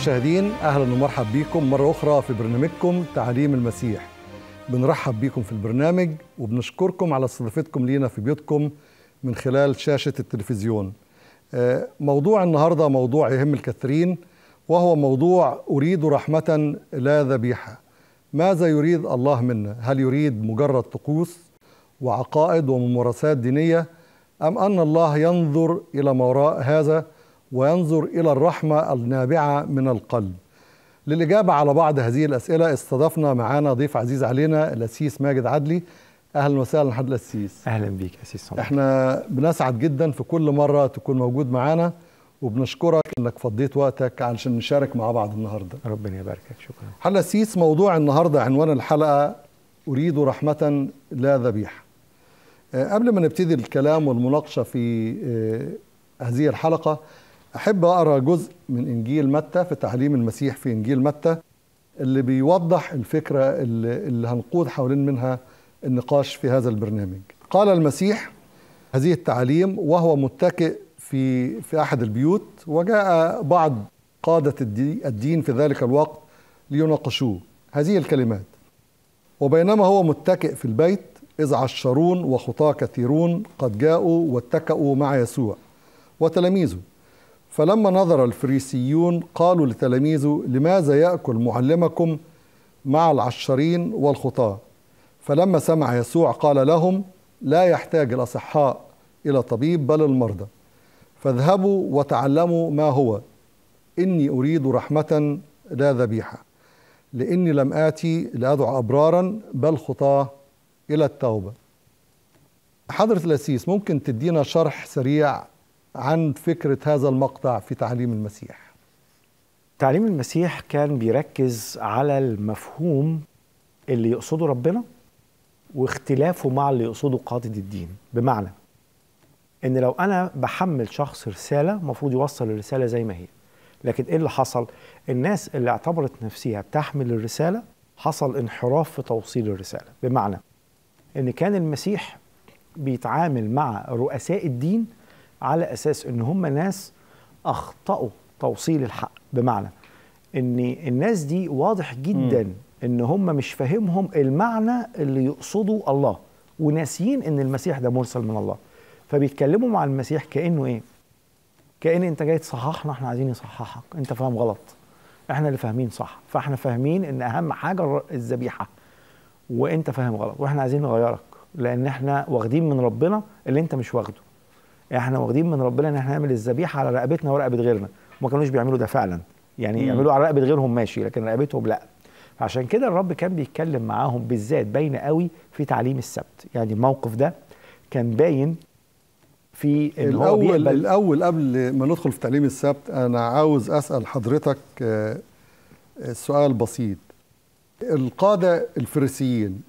المشاهدين اهلا ومرحبا بكم مره اخرى في برنامجكم تعليم المسيح بنرحب بكم في البرنامج وبنشكركم على استضافتكم لينا في بيوتكم من خلال شاشه التلفزيون آه، موضوع النهارده موضوع يهم الكثيرين وهو موضوع اريد رحمه لا ذبيحه ماذا يريد الله منا هل يريد مجرد طقوس وعقائد وممارسات دينيه ام ان الله ينظر الى ما وراء هذا وينظر إلى الرحمة النابعة من القلب للإجابة على بعض هذه الأسئلة استضفنا معانا ضيف عزيز علينا الأسيس ماجد عدلي أهلا وسهلا حد الأسيس أهلا بيك أسيس صمت. إحنا بنسعد جدا في كل مرة تكون موجود معانا وبنشكرك انك فضيت وقتك علشان نشارك مع بعض النهارده ربنا يباركك شكرا حلقه السيس موضوع النهارده عنوان الحلقه اريد رحمه لا ذبيحه آه، قبل ما نبتدي الكلام والمناقشه في آه، هذه الحلقه أحب أقرأ جزء من إنجيل متى في تعليم المسيح في إنجيل متى اللي بيوضح الفكرة اللي, اللي هنقود حوالين منها النقاش في هذا البرنامج قال المسيح هذه التعاليم وهو متكئ في, في أحد البيوت وجاء بعض قادة الدين في ذلك الوقت ليناقشوه هذه الكلمات وبينما هو متكئ في البيت إذ عشرون وخطاة كثيرون قد جاءوا واتكأوا مع يسوع وتلاميذه فلما نظر الفريسيون قالوا لتلاميذه لماذا يأكل معلمكم مع العشرين والخطاة فلما سمع يسوع قال لهم لا يحتاج الأصحاء إلى طبيب بل المرضى فاذهبوا وتعلموا ما هو إني أريد رحمة لا ذبيحة لإني لم آتي لأدعو أبرارا بل خطاة إلى التوبة حضرة الأسيس ممكن تدينا شرح سريع عن فكرة هذا المقطع في تعليم المسيح تعليم المسيح كان بيركز على المفهوم اللي يقصده ربنا واختلافه مع اللي يقصده قاضي الدين بمعنى ان لو انا بحمل شخص رساله المفروض يوصل الرساله زي ما هي لكن ايه اللي حصل الناس اللي اعتبرت نفسها بتحمل الرساله حصل انحراف في توصيل الرساله بمعنى ان كان المسيح بيتعامل مع رؤساء الدين على اساس ان هم ناس اخطاوا توصيل الحق بمعنى ان الناس دي واضح جدا م. ان هم مش فاهمهم المعنى اللي يقصده الله وناسيين ان المسيح ده مرسل من الله فبيتكلموا مع المسيح كانه ايه كان انت جاي تصححنا احنا عايزين نصححك انت فاهم غلط احنا اللي فاهمين صح فاحنا فاهمين ان اهم حاجه الذبيحه وانت فاهم غلط واحنا عايزين نغيرك لان احنا واخدين من ربنا اللي انت مش واخده احنا واخدين من ربنا ان احنا نعمل الذبيحه على رقبتنا ورقبه غيرنا وما كانوش بيعملوا ده فعلا يعني مم. يعملوا على رقبه غيرهم ماشي لكن رقبتهم لا عشان كده الرب كان بيتكلم معاهم بالذات باين قوي في تعليم السبت يعني الموقف ده كان باين في الاول الاول قبل ما ندخل في تعليم السبت انا عاوز اسال حضرتك آه، سؤال بسيط القاده الفريسيين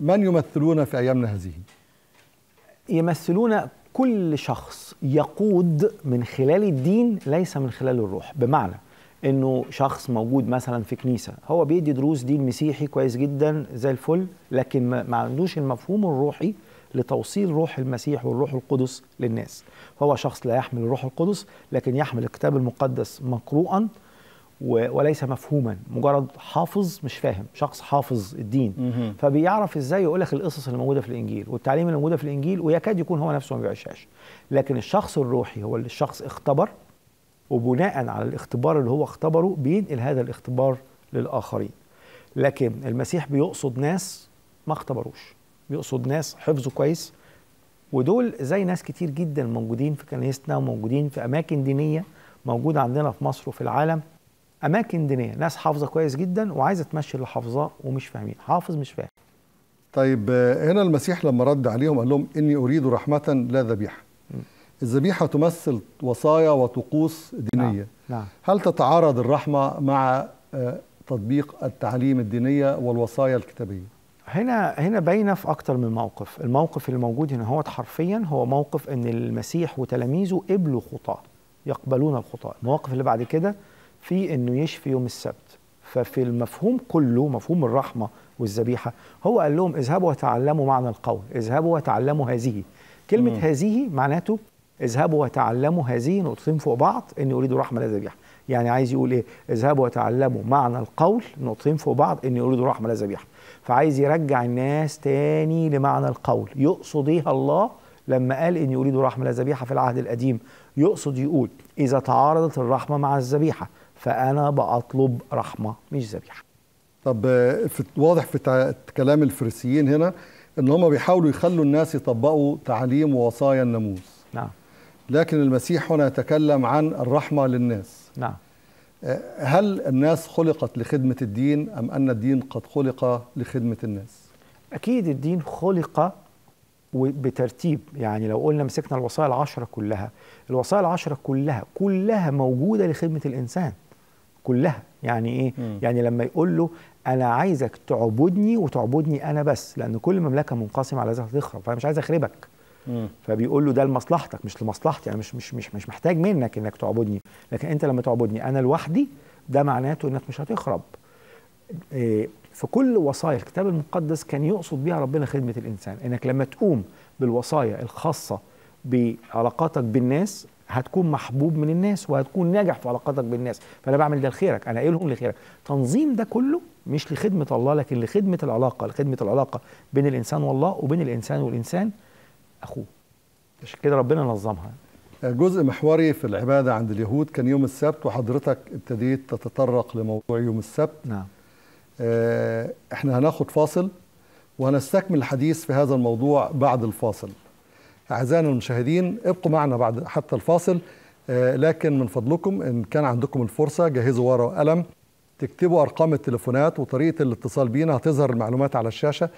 من يمثلون في ايامنا هذه يمثلون كل شخص يقود من خلال الدين ليس من خلال الروح بمعنى انه شخص موجود مثلا في كنيسه هو بيدي دروس دين مسيحي كويس جدا زي الفل لكن ما عندوش المفهوم الروحي لتوصيل روح المسيح والروح القدس للناس هو شخص لا يحمل الروح القدس لكن يحمل الكتاب المقدس مقروءا وليس مفهوما مجرد حافظ مش فاهم شخص حافظ الدين فبيعرف ازاي يقول لك القصص اللي موجوده في الانجيل والتعليم اللي موجوده في الانجيل ويكاد يكون هو نفسه ما بيعيشهاش لكن الشخص الروحي هو اللي الشخص اختبر وبناء على الاختبار اللي هو اختبره بينقل هذا الاختبار للاخرين لكن المسيح بيقصد ناس ما اختبروش بيقصد ناس حفظوا كويس ودول زي ناس كتير جدا موجودين في كنيستنا وموجودين في اماكن دينيه موجوده عندنا في مصر وفي العالم اماكن دينيه ناس حافظه كويس جدا وعايزه تمشي اللي حافظاه ومش فاهمين حافظ مش فاهم طيب آه، هنا المسيح لما رد عليهم قال لهم اني اريد رحمه لا ذبيحه الذبيحه تمثل وصايا وطقوس دينيه نعم. نعم. هل تتعارض الرحمه مع آه، تطبيق التعاليم الدينيه والوصايا الكتابيه هنا هنا باينه في اكتر من موقف الموقف اللي موجود هنا هو حرفيا هو موقف ان المسيح وتلاميذه قبلوا خطاه يقبلون الخطاه المواقف اللي بعد كده في انه يشفي يوم السبت ففي المفهوم كله مفهوم الرحمه والذبيحه هو قال لهم اذهبوا وتعلموا معنى القول اذهبوا وتعلموا هذه كلمه هذه معناته اذهبوا وتعلموا هذه نقطتين فوق بعض اني اريد رحمه لا ذبيحه يعني عايز يقول ايه اذهبوا وتعلموا معنى القول نقطتين فوق بعض اني اريد رحمه لا ذبيحه فعايز يرجع الناس تاني لمعنى القول يقصد ايه الله لما قال اني اريد رحمه لا ذبيحه في العهد القديم يقصد يقول اذا تعارضت الرحمه مع الذبيحه فأنا بطلب رحمة مش ذبيحة طب في واضح في كلام الفريسيين هنا ان هم بيحاولوا يخلوا الناس يطبقوا تعاليم ووصايا الناموس نعم لكن المسيح هنا يتكلم عن الرحمه للناس نعم هل الناس خلقت لخدمه الدين ام ان الدين قد خلق لخدمه الناس اكيد الدين خلق بترتيب يعني لو قلنا مسكنا الوصايا العشره كلها الوصايا العشره كلها كلها موجوده لخدمه الانسان كلها يعني ايه يعني لما يقول له انا عايزك تعبدني وتعبدني انا بس لان كل مملكه منقسمه على ذاتها تخرب فانا مش عايز اخربك فبيقول له ده لمصلحتك مش لمصلحتي انا يعني مش مش مش مش محتاج منك انك تعبدني لكن انت لما تعبدني انا لوحدي ده معناته انك مش هتخرب إيه في كل وصايا الكتاب المقدس كان يقصد بيها ربنا خدمه الانسان انك لما تقوم بالوصايا الخاصه بعلاقاتك بالناس هتكون محبوب من الناس وهتكون ناجح في علاقاتك بالناس فانا بعمل ده لخيرك انا قايلهم لخيرك تنظيم ده كله مش لخدمه الله لكن لخدمه العلاقه لخدمه العلاقه بين الانسان والله وبين الانسان والانسان اخوه عشان كده ربنا نظمها جزء محوري في العبادة عند اليهود كان يوم السبت وحضرتك ابتديت تتطرق لموضوع يوم السبت نعم آه، احنا هناخد فاصل وهنستكمل الحديث في هذا الموضوع بعد الفاصل أعزائنا المشاهدين ابقوا معنا بعد حتى الفاصل آه، لكن من فضلكم إن كان عندكم الفرصة جهزوا ورقة وقلم تكتبوا أرقام التليفونات وطريقة الاتصال بينا هتظهر المعلومات على الشاشة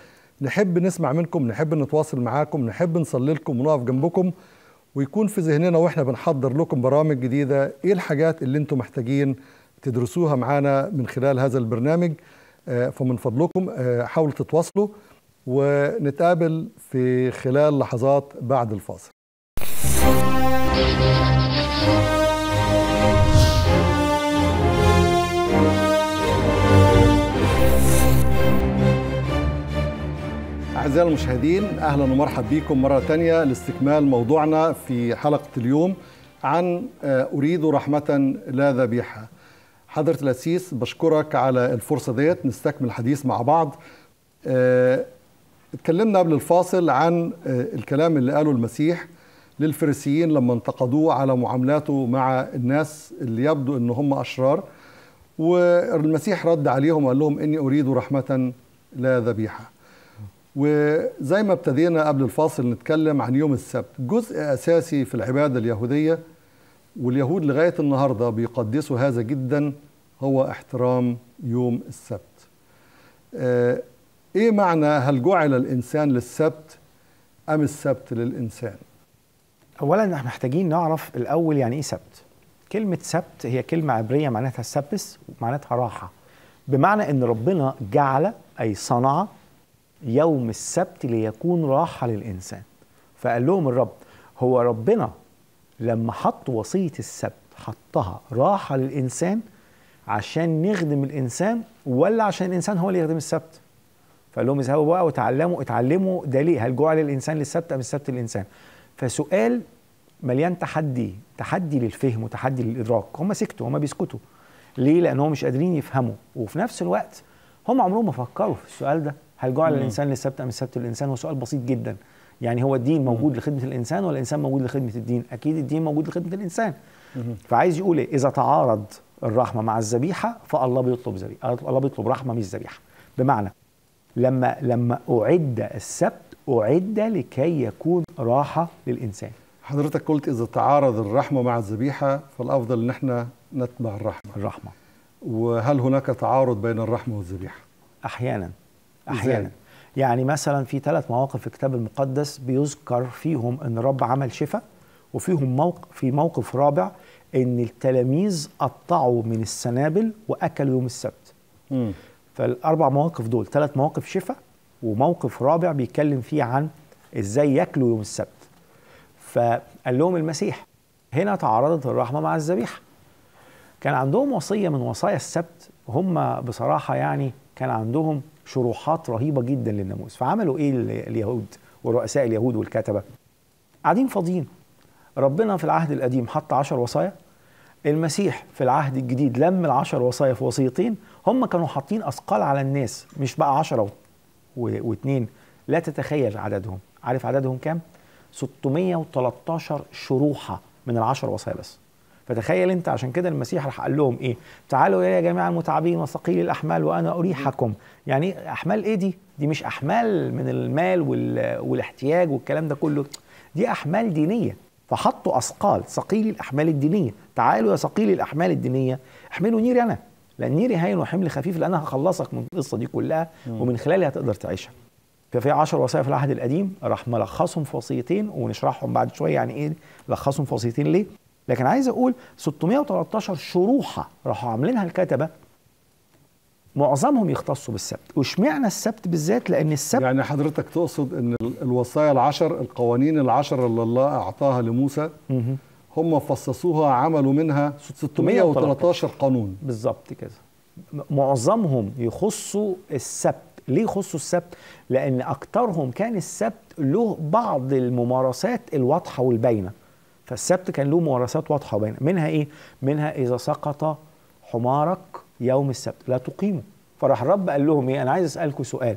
نحب نسمع منكم نحب نتواصل معاكم نحب نصلي لكم ونقف جنبكم ويكون في ذهننا واحنا بنحضر لكم برامج جديدة ايه الحاجات اللي انتم محتاجين تدرسوها معانا من خلال هذا البرنامج آه، فمن فضلكم آه، حاولوا تتواصلوا ونتقابل في خلال لحظات بعد الفاصل أعزائي المشاهدين أهلا ومرحبا بكم مرة تانية لاستكمال موضوعنا في حلقة اليوم عن آه، أريد رحمة لا ذبيحة حضرة الأسيس بشكرك على الفرصة ديت نستكمل الحديث مع بعض آه، اتكلمنا قبل الفاصل عن آه، الكلام اللي قاله المسيح للفريسيين لما انتقدوه على معاملاته مع الناس اللي يبدو ان هم اشرار والمسيح رد عليهم وقال لهم اني اريد رحمه لا ذبيحه وزي ما ابتدينا قبل الفاصل نتكلم عن يوم السبت جزء اساسي في العباده اليهوديه واليهود لغايه النهارده بيقدسوا هذا جدا هو احترام يوم السبت آه، ايه معنى هل جعل الانسان للسبت ام السبت للانسان اولا احنا محتاجين نعرف الاول يعني ايه سبت كلمه سبت هي كلمه عبريه معناتها سبس ومعناتها راحه بمعنى ان ربنا جعل اي صنع يوم السبت ليكون راحه للانسان فقال لهم الرب هو ربنا لما حط وصيه السبت حطها راحه للانسان عشان نخدم الانسان ولا عشان الانسان هو اللي يخدم السبت فقال لهم اذهبوا بقى وتعلموا اتعلموا ده ليه هل جعل الانسان للسبت ام السبت للانسان فسؤال مليان تحدي تحدي للفهم وتحدي للادراك هم سكتوا هم بيسكتوا ليه لان هم مش قادرين يفهموا وفي نفس الوقت هم عمرهم ما فكروا في السؤال ده هل جعل الانسان للسبت ام السبت للانسان هو سؤال بسيط جدا يعني هو الدين موجود مم. لخدمه الانسان ولا الانسان موجود لخدمه الدين اكيد الدين موجود لخدمه الانسان مم. فعايز يقول ايه اذا تعارض الرحمه مع الذبيحه فالله بيطلب ذبيحه الله بيطلب رحمه مش ذبيحه بمعنى لما لما أعد السبت أعد لكي يكون راحة للإنسان حضرتك قلت إذا تعارض الرحمة مع الذبيحة فالأفضل إن إحنا نتبع الرحمة الرحمة وهل هناك تعارض بين الرحمة والذبيحة؟ أحيانا أحيانا إزاي؟ يعني مثلا في ثلاث مواقف في الكتاب المقدس بيذكر فيهم ان الرب عمل شفاء وفيهم موقف في موقف رابع ان التلاميذ قطعوا من السنابل واكلوا يوم السبت. مم. فالاربع مواقف دول ثلاث مواقف شفاء وموقف رابع بيتكلم فيه عن ازاي ياكلوا يوم السبت فقال لهم المسيح هنا تعارضت الرحمه مع الذبيحه كان عندهم وصيه من وصايا السبت هم بصراحه يعني كان عندهم شروحات رهيبه جدا للناموس فعملوا ايه اليهود ورؤساء اليهود والكتبه قاعدين فاضيين ربنا في العهد القديم حط عشر وصايا المسيح في العهد الجديد لم العشر وصايا في وصيتين هم كانوا حاطين اثقال على الناس مش بقى 10 واثنين لا تتخيل عددهم عارف عددهم كام 613 شروحه من العشر وصايا بس فتخيل انت عشان كده المسيح راح قال لهم ايه تعالوا يا جماعه المتعبين وثقيلي الاحمال وانا اريحكم يعني احمال ايه دي دي مش احمال من المال والاحتياج والكلام ده كله دي احمال دينيه فحطوا اثقال ثقيلي الاحمال الدينيه تعالوا يا ثقيلي الاحمال الدينيه احملوا نيري انا نيري هين وحمل خفيف لأنا هخلصك من القصة دي كلها ومن خلالها هتقدر تعيشها ففي 10 وصايا في العهد القديم راح ملخصهم في وصيتين ونشرحهم بعد شويه يعني ايه لخصهم في وصيتين ليه لكن عايز اقول 613 شروحه راحوا عاملينها الكتبه معظمهم يختصوا بالسبت واشمعنى السبت بالذات لان السبت يعني حضرتك تقصد ان الوصايا العشر القوانين العشر اللي الله اعطاها لموسى هم فصصوها عملوا منها 613 قانون بالظبط كده معظمهم يخصوا السبت ليه يخصوا السبت لان اكترهم كان السبت له بعض الممارسات الواضحه والباينه فالسبت كان له ممارسات واضحه وباينه منها ايه منها اذا سقط حمارك يوم السبت لا تقيمه فراح الرب قال لهم ايه انا عايز اسالكم سؤال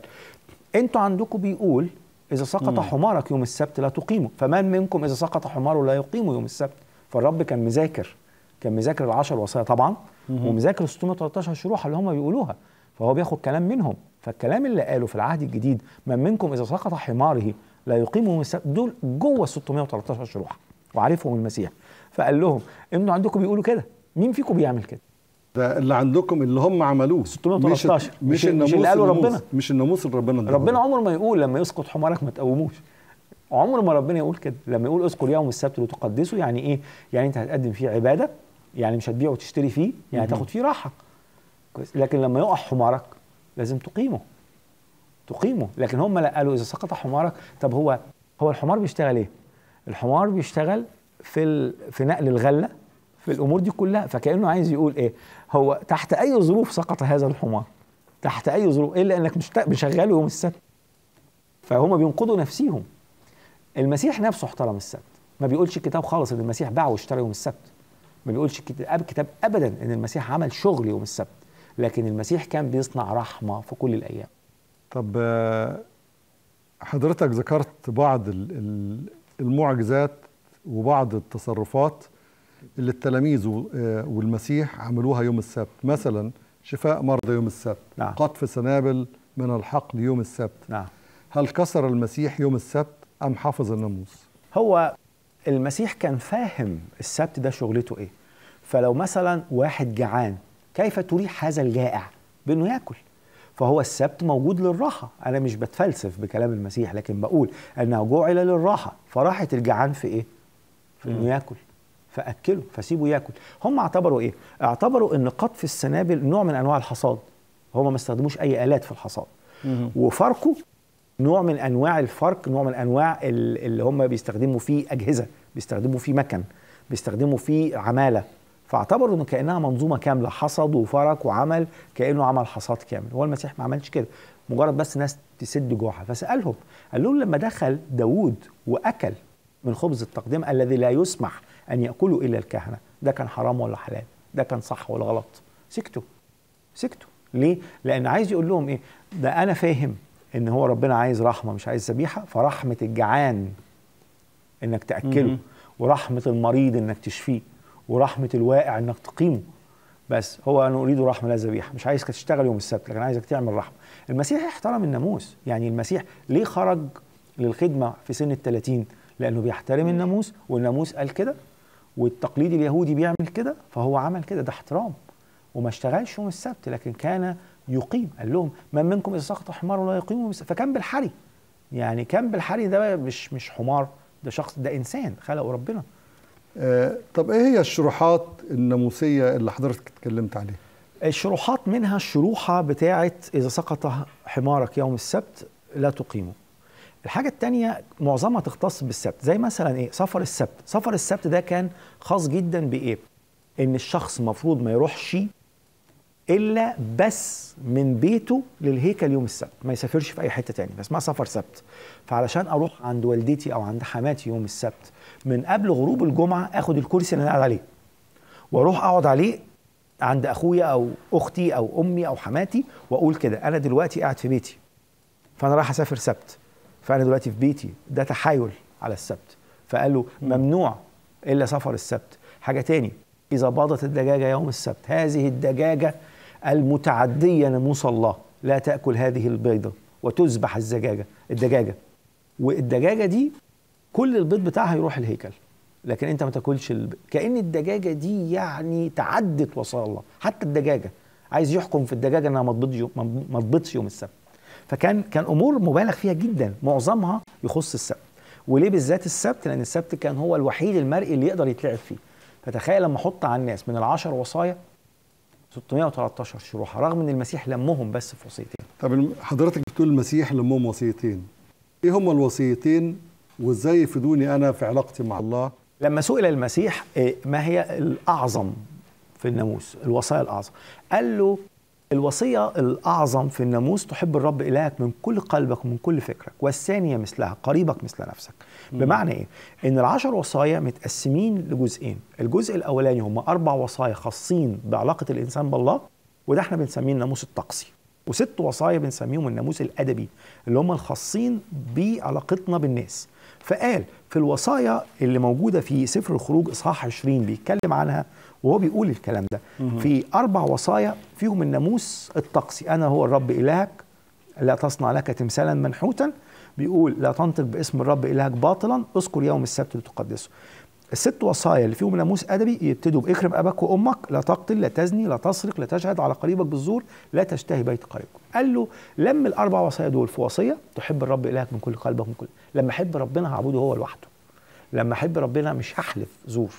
انتوا عندكم بيقول اذا سقط مم. حمارك يوم السبت لا تقيمه فمن منكم اذا سقط حماره لا يقيمه يوم السبت فالرب كان مذاكر كان مذاكر ال10 وصايا طبعا ومذاكر 613 شروحه اللي هم بيقولوها فهو بياخد كلام منهم فالكلام اللي قاله في العهد الجديد من منكم اذا سقط حماره لا يقيمه دول جوه 613 شروحه وعارفهم المسيح فقال لهم انتوا عندكم بيقولوا كده مين فيكم بيعمل كده ده اللي عندكم اللي هم عملوه 613 مش, مش, مش مش اللي قاله ربنا مش الناموس اللي ربنا ربنا عمره ما يقول لما يسقط حمارك ما تقوموش عمر ما ربنا يقول كده لما يقول اذكر يوم السبت لتقدسه يعني ايه يعني انت هتقدم فيه عباده يعني مش هتبيع وتشتري فيه يعني تاخد فيه راحه لكن لما يقع حمارك لازم تقيمه تقيمه لكن هم لا قالوا اذا سقط حمارك طب هو هو الحمار بيشتغل ايه الحمار بيشتغل في ال... في نقل الغله في الامور دي كلها فكانه عايز يقول ايه هو تحت اي ظروف سقط هذا الحمار تحت اي ظروف الا انك مش مشغله يوم السبت فهم بينقضوا نفسيهم المسيح نفسه احترم السبت ما بيقولش الكتاب خالص ان المسيح باع واشترى يوم السبت ما بيقولش الكتاب ابدا ان المسيح عمل شغل يوم السبت لكن المسيح كان بيصنع رحمه في كل الايام طب آه، حضرتك ذكرت بعض المعجزات وبعض التصرفات اللي التلاميذ آه، والمسيح عملوها يوم السبت مثلا شفاء مرضى يوم السبت نعم. قطف سنابل من الحقل يوم السبت نعم. هل كسر المسيح يوم السبت أم حافظ الناموس هو المسيح كان فاهم السبت ده شغلته إيه فلو مثلا واحد جعان كيف تريح هذا الجائع بأنه يأكل فهو السبت موجود للراحة أنا مش بتفلسف بكلام المسيح لكن بقول أنه جعل للراحة فراحة الجعان في إيه؟ في أنه يأكل فأكله فسيبه يأكل هم اعتبروا إيه؟ اعتبروا أن قطف السنابل نوع من أنواع الحصاد هم ما استخدموش أي آلات في الحصاد وفرقوا نوع من انواع الفرق نوع من انواع اللي هم بيستخدموا فيه اجهزه بيستخدموا فيه مكن بيستخدموا فيه عماله فاعتبروا انه كانها منظومه كامله حصد وفرك وعمل كانه عمل حصاد كامل هو المسيح ما عملش كده مجرد بس ناس تسد جوعها فسالهم قال لهم لما دخل داوود واكل من خبز التقديم الذي لا يسمح ان ياكله الا الكهنه ده كان حرام ولا حلال ده كان صح ولا غلط سكتوا سكتوا ليه لان عايز يقول لهم ايه ده انا فاهم ان هو ربنا عايز رحمه مش عايز ذبيحه فرحمه الجعان انك تاكله ورحمه المريض انك تشفيه ورحمه الواقع انك تقيمه بس هو انا اريد رحمه لا ذبيحه مش عايزك تشتغل يوم السبت لكن عايزك تعمل رحمه المسيح احترم الناموس يعني المسيح ليه خرج للخدمه في سن ال 30 لانه بيحترم الناموس والناموس قال كده والتقليد اليهودي بيعمل كده فهو عمل كده ده احترام وما اشتغلش يوم السبت لكن كان يقيم قال لهم من منكم اذا سقط حمار ولا يقيمه فكان بالحري يعني كان بالحري ده مش مش حمار ده شخص ده انسان خلقه ربنا آه طب ايه هي الشروحات الناموسيه اللي حضرتك اتكلمت عليها الشروحات منها الشروحه بتاعه اذا سقط حمارك يوم السبت لا تقيمه الحاجة الثانية معظمها تختص بالسبت زي مثلا ايه سفر السبت سفر السبت ده كان خاص جدا بايه ان الشخص مفروض ما يروحش الا بس من بيته للهيكل يوم السبت ما يسافرش في اي حته تاني بس ما سفر سبت فعلشان اروح عند والدتي او عند حماتي يوم السبت من قبل غروب الجمعه اخد الكرسي اللي انا قاعد عليه واروح اقعد عليه عند اخويا او اختي او امي او حماتي واقول كده انا دلوقتي قاعد في بيتي فانا رايح اسافر سبت فانا دلوقتي في بيتي ده تحايل على السبت فقال له ممنوع الا سفر السبت حاجه تاني اذا باضت الدجاجه يوم السبت هذه الدجاجه المتعدية ناموس الله لا تأكل هذه البيضة وتذبح الزجاجة الدجاجة والدجاجة دي كل البيض بتاعها يروح الهيكل لكن انت ما تاكلش الب... كأن الدجاجة دي يعني تعدت وصايا الله حتى الدجاجة عايز يحكم في الدجاجة انها ما تبيضش يوم ما تبيضش يوم السبت فكان كان امور مبالغ فيها جدا معظمها يخص السبت وليه بالذات السبت لان السبت كان هو الوحيد المرئي اللي يقدر يتلعب فيه فتخيل لما احط على الناس من العشر وصايا 613 شروحه رغم ان المسيح لمهم بس في وصيتين طب حضرتك بتقول المسيح لمهم وصيتين ايه هما الوصيتين وازاي يفيدوني انا في علاقتي مع الله لما سئل المسيح إيه، ما هي الاعظم في الناموس الوصايا الاعظم قال له الوصية الأعظم في الناموس تحب الرب إلهك من كل قلبك ومن كل فكرك والثانية مثلها قريبك مثل نفسك بمعنى إيه؟ إن العشر وصايا متقسمين لجزئين الجزء الأولاني هم أربع وصايا خاصين بعلاقة الإنسان بالله وده احنا بنسميه الناموس الطقسي وست وصايا بنسميهم الناموس الأدبي اللي هم الخاصين بعلاقتنا بالناس فقال في الوصايا اللي موجودة في سفر الخروج إصحاح 20 بيتكلم عنها وهو بيقول الكلام ده في أربع وصايا فيهم الناموس الطقسي أنا هو الرب إلهك لا تصنع لك تمثالا منحوتا بيقول لا تنطق باسم الرب إلهك باطلا اذكر يوم السبت لتقدسه الست وصايا اللي فيهم ناموس ادبي يبتدوا باكرم اباك وامك لا تقتل لا تزني لا تسرق لا تشهد على قريبك بالزور لا تشتهي بيت قريبك قال له لم الاربع وصايا دول في وصيه تحب الرب الهك من كل قلبك من كل لما احب ربنا هعبده هو لوحده لما احب ربنا مش هحلف زور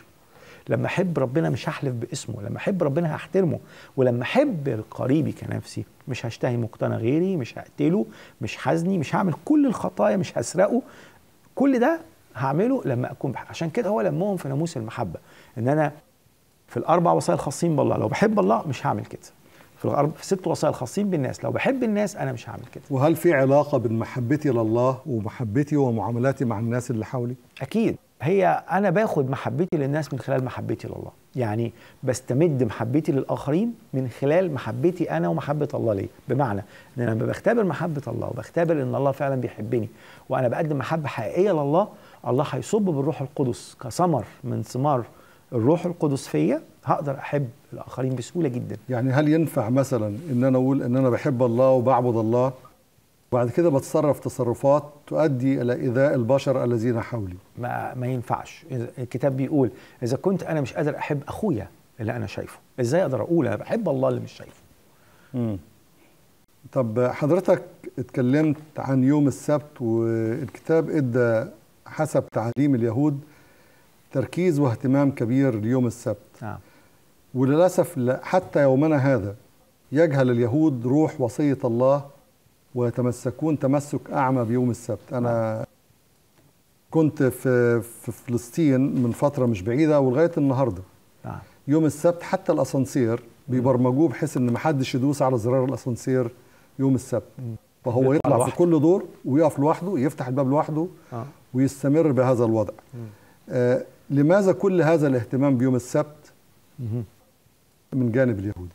لما احب ربنا مش هحلف باسمه لما احب ربنا هحترمه ولما احب قريبي كنفسي مش هشتهي مقتنى غيري مش هقتله مش حزني مش هعمل كل الخطايا مش هسرقه كل ده هعمله لما اكون بحق. عشان كده هو لمهم في ناموس المحبه ان انا في الاربع وصايا الخاصين بالله لو بحب الله مش هعمل كده في الأرب... في ست وصايا الخاصين بالناس لو بحب الناس انا مش هعمل كده وهل في علاقه بين محبتي لله ومحبتي ومعاملاتي مع الناس اللي حولي اكيد هي انا باخد محبتي للناس من خلال محبتي لله يعني بستمد محبتي للاخرين من خلال محبتي انا ومحبه الله لي بمعنى ان انا لما بختبر محبه الله وبختبر ان الله فعلا بيحبني وانا بقدم محبه حقيقيه لله الله هيصب بالروح القدس كثمر من ثمار الروح القدس فيا هقدر احب الاخرين بسهوله جدا يعني هل ينفع مثلا ان انا اقول ان انا بحب الله وبعبد الله وبعد كده بتصرف تصرفات تؤدي الى ايذاء البشر الذين حولي ما ما ينفعش الكتاب بيقول اذا كنت انا مش قادر احب اخويا اللي انا شايفه ازاي اقدر اقول انا بحب الله اللي مش شايفه امم طب حضرتك اتكلمت عن يوم السبت والكتاب ادى حسب تعليم اليهود تركيز واهتمام كبير ليوم السبت آه. وللاسف حتى يومنا هذا يجهل اليهود روح وصيه الله ويتمسكون تمسك أعمى بيوم السبت أنا كنت في, في فلسطين من فترة مش بعيدة ولغاية النهاردة نعم. يوم السبت حتى الأسانسير بيبرمجوه بحيث إن ما حدش يدوس على زرار الأسانسير يوم السبت فهو يطلع في كل دور ويقف لوحده يفتح الباب لوحده آه. ويستمر بهذا الوضع آه، لماذا كل هذا الاهتمام بيوم السبت من جانب اليهودي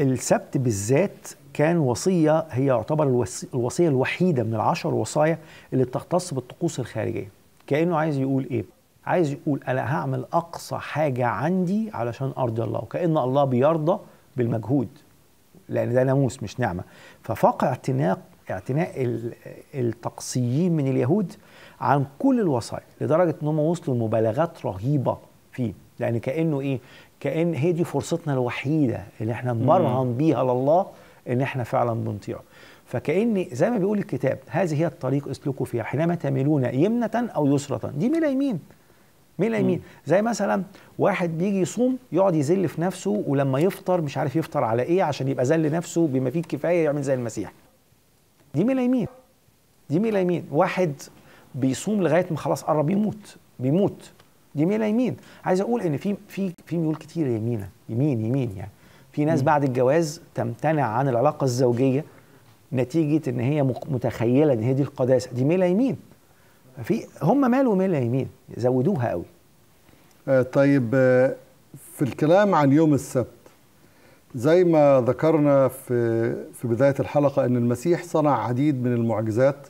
السبت بالذات كان وصية هي يعتبر الوصية الوحيدة من العشر وصايا اللي بتختص بالطقوس الخارجية كأنه عايز يقول إيه؟ عايز يقول أنا هعمل أقصى حاجة عندي علشان أرضي الله وكأن الله بيرضى بالمجهود لأن ده ناموس مش نعمة ففاق اعتناق اعتناء التقصيين من اليهود عن كل الوصايا لدرجة إن هم وصلوا لمبالغات رهيبة فيه لأن كأنه إيه؟ كأن هي دي فرصتنا الوحيدة اللي إحنا نبرهن بيها لله ان احنا فعلا بنطيع فكأن زي ما بيقول الكتاب هذه هي الطريق اسلكوا فيها حينما تميلون يمنة او يسرة دي ميل يمين ميل يمين زي مثلا واحد بيجي يصوم يقعد يذل في نفسه ولما يفطر مش عارف يفطر على ايه عشان يبقى ذل نفسه بما فيه الكفايه يعمل زي المسيح دي ميل يمين دي ميل يمين واحد بيصوم لغايه ما خلاص قرب يموت بيموت دي ميل يمين عايز اقول ان في في في ميول كتير يمينه يمين يمين يعني في ناس بعد الجواز تمتنع عن العلاقه الزوجيه نتيجه ان هي متخيله ان هي دي القداسه دي ميلا يمين في هم مالوا ميلا يمين زودوها قوي آه، طيب آه، في الكلام عن يوم السبت زي ما ذكرنا في في بدايه الحلقه ان المسيح صنع عديد من المعجزات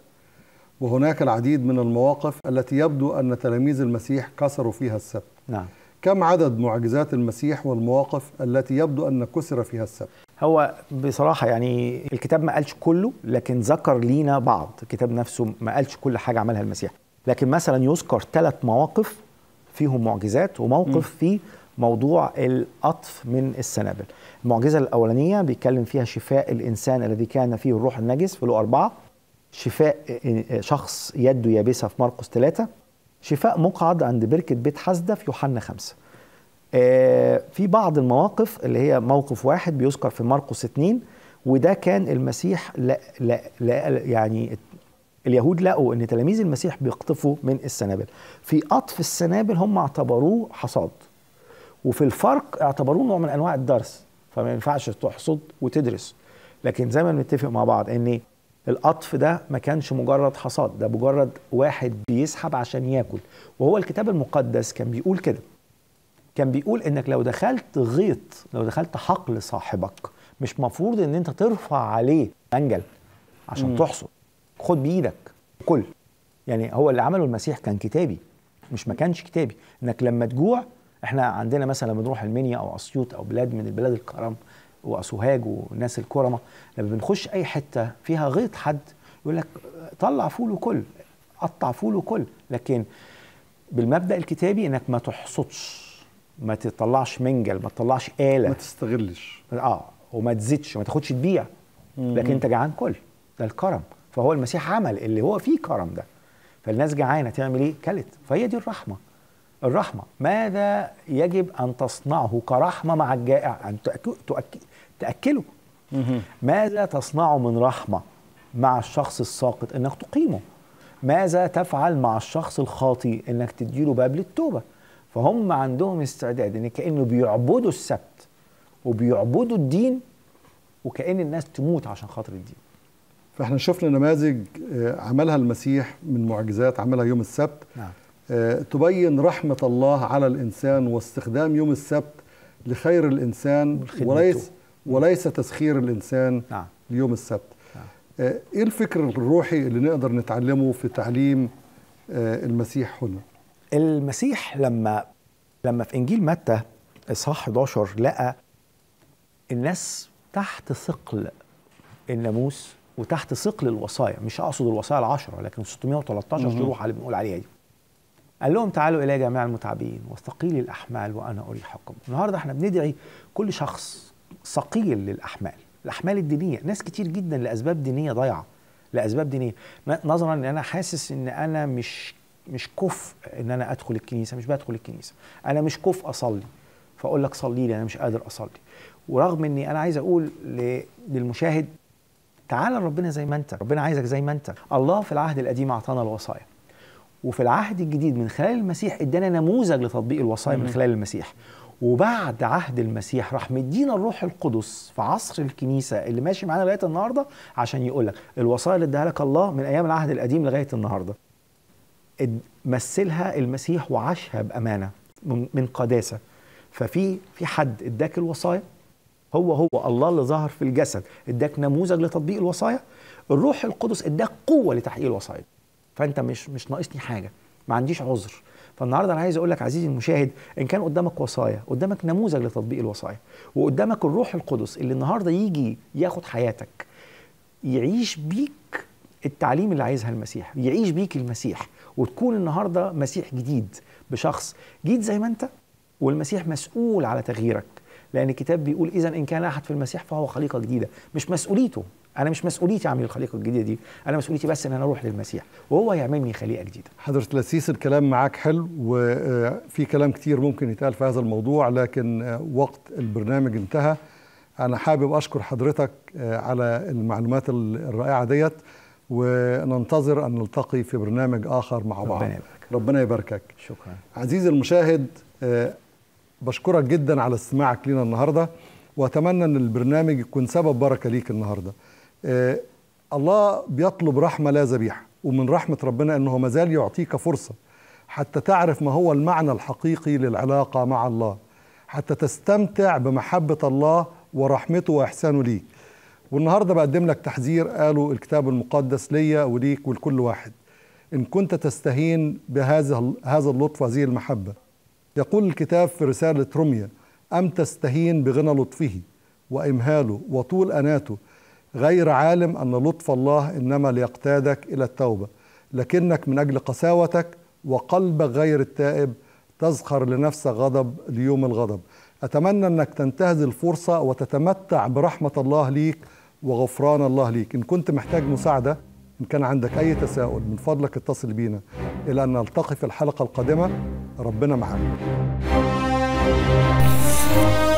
وهناك العديد من المواقف التي يبدو ان تلاميذ المسيح كسروا فيها السبت نعم كم عدد معجزات المسيح والمواقف التي يبدو أن كسر فيها السبت؟ هو بصراحة يعني الكتاب ما قالش كله لكن ذكر لينا بعض الكتاب نفسه ما قالش كل حاجة عملها المسيح لكن مثلا يذكر ثلاث مواقف فيهم معجزات وموقف م. فيه موضوع القطف من السنابل المعجزة الأولانية بيتكلم فيها شفاء الإنسان الذي كان فيه الروح النجس في له أربعة شفاء شخص يده يابسة في مرقس ثلاثة شفاء مقعد عند بركة بيت حسدة في يوحنا خمسة آه، في بعض المواقف اللي هي موقف واحد بيذكر في مرقس اتنين وده كان المسيح لا لا لا يعني اليهود لقوا ان تلاميذ المسيح بيقطفوا من السنابل في قطف السنابل هم اعتبروه حصاد وفي الفرق اعتبروه نوع من انواع الدرس فما ينفعش تحصد وتدرس لكن زي ما بنتفق مع بعض ان القطف ده ما كانش مجرد حصاد ده مجرد واحد بيسحب عشان ياكل وهو الكتاب المقدس كان بيقول كده كان بيقول انك لو دخلت غيط لو دخلت حقل صاحبك مش مفروض ان انت ترفع عليه منجل عشان تحصد خد بايدك كل يعني هو اللي عمله المسيح كان كتابي مش ما كانش كتابي انك لما تجوع احنا عندنا مثلا لما بنروح المنيا او اسيوط او بلاد من البلاد الكرم وسوهاج وناس الكرمه لما بنخش اي حته فيها غيط حد يقول لك طلع فول وكل قطع فول وكل لكن بالمبدا الكتابي انك ما تحصدش ما تطلعش منجل ما تطلعش اله ما تستغلش اه وما تزيدش ما تاخدش تبيع لكن انت جعان كل ده الكرم فهو المسيح عمل اللي هو فيه كرم ده فالناس جعانه تعمل ايه كلت فهي دي الرحمه الرحمة ماذا يجب أن تصنعه كرحمة مع الجائع أن تأكله ماذا تصنعه من رحمة مع الشخص الساقط أنك تقيمه ماذا تفعل مع الشخص الخاطي أنك تديله باب للتوبة فهم عندهم استعداد أن كأنه بيعبدوا السبت وبيعبدوا الدين وكأن الناس تموت عشان خاطر الدين فاحنا شفنا نماذج آه، عملها المسيح من معجزات عملها يوم السبت نعم. آه، تبين رحمة الله على الإنسان واستخدام يوم السبت لخير الإنسان وليس وليس تسخير الإنسان نعم. ليوم السبت نعم. آه، إيه الفكر الروحي اللي نقدر نتعلمه في تعليم آه، المسيح هنا المسيح لما لما في إنجيل متى إصحاح 11 لقى الناس تحت ثقل الناموس وتحت ثقل الوصايا مش اقصد الوصايا العشرة لكن 613 دي روح اللي بنقول عليها دي قال لهم تعالوا إلي جميع المتعبين وثقيل الأحمال وأنا أريحكم النهاردة احنا بندعي كل شخص ثقيل للأحمال الأحمال الدينية ناس كتير جدا لأسباب دينية ضايعة لأسباب دينية نظرا أن أنا حاسس أن أنا مش مش كفء ان انا ادخل الكنيسه مش بدخل الكنيسه انا مش كفء اصلي فاقول لك صلي لي انا مش قادر اصلي ورغم اني انا عايز اقول للمشاهد تعالى ربنا زي ما انت ربنا عايزك زي ما انت الله في العهد القديم اعطانا الوصايا وفي العهد الجديد من خلال المسيح ادانا نموذج لتطبيق الوصايا من خلال المسيح وبعد عهد المسيح راح مدينا الروح القدس في عصر الكنيسه اللي ماشي معانا لغايه النهارده عشان يقول لك الوصايا اللي اداها لك الله من ايام العهد القديم لغايه النهارده مثلها المسيح وعاشها بامانه من قداسه ففي في حد اداك الوصايا هو هو الله اللي ظهر في الجسد اداك نموذج لتطبيق الوصايا الروح القدس اداك قوه لتحقيق الوصايا فانت مش مش ناقصني حاجه ما عنديش عذر فالنهارده انا عايز اقول لك عزيزي المشاهد ان كان قدامك وصايا قدامك نموذج لتطبيق الوصايا وقدامك الروح القدس اللي النهارده يجي ياخد حياتك يعيش بيك التعليم اللي عايزها المسيح يعيش بيك المسيح وتكون النهارده مسيح جديد بشخص جديد زي ما انت والمسيح مسؤول على تغييرك لان الكتاب بيقول اذا ان كان احد في المسيح فهو خليقه جديده مش مسؤوليته انا مش مسؤوليتي اعمل الخليقه الجديده دي انا مسؤوليتي بس ان انا اروح للمسيح وهو يعملني خليقه جديده حضره لسيس الكلام معاك حلو وفي آه، كلام كتير ممكن يتقال في هذا الموضوع لكن آه، وقت البرنامج انتهى انا حابب اشكر حضرتك آه، على المعلومات الرائعه ديت وننتظر ان نلتقي في برنامج اخر مع بعض ربنا يبارك ربنا يباركك شكرا عزيزي المشاهد بشكرك جدا على استماعك لنا النهارده واتمنى ان البرنامج يكون سبب بركه ليك النهارده آه، الله بيطلب رحمة لا ذبيحة ومن رحمة ربنا أنه ما زال يعطيك فرصة حتى تعرف ما هو المعنى الحقيقي للعلاقة مع الله حتى تستمتع بمحبة الله ورحمته وإحسانه ليك والنهاردة بقدم لك تحذير قاله الكتاب المقدس ليا وليك ولكل واحد إن كنت تستهين بهذا هذا اللطف وهذه المحبة يقول الكتاب في رسالة روميا أم تستهين بغنى لطفه وإمهاله وطول أناته غير عالم أن لطف الله إنما ليقتادك إلى التوبة لكنك من أجل قساوتك وقلبك غير التائب تزخر لنفسك غضب ليوم الغضب أتمنى أنك تنتهز الفرصة وتتمتع برحمة الله ليك وغفران الله ليك إن كنت محتاج مساعدة إن كان عندك أي تساؤل من فضلك اتصل بينا إلى أن نلتقي في الحلقة القادمة ربنا معاك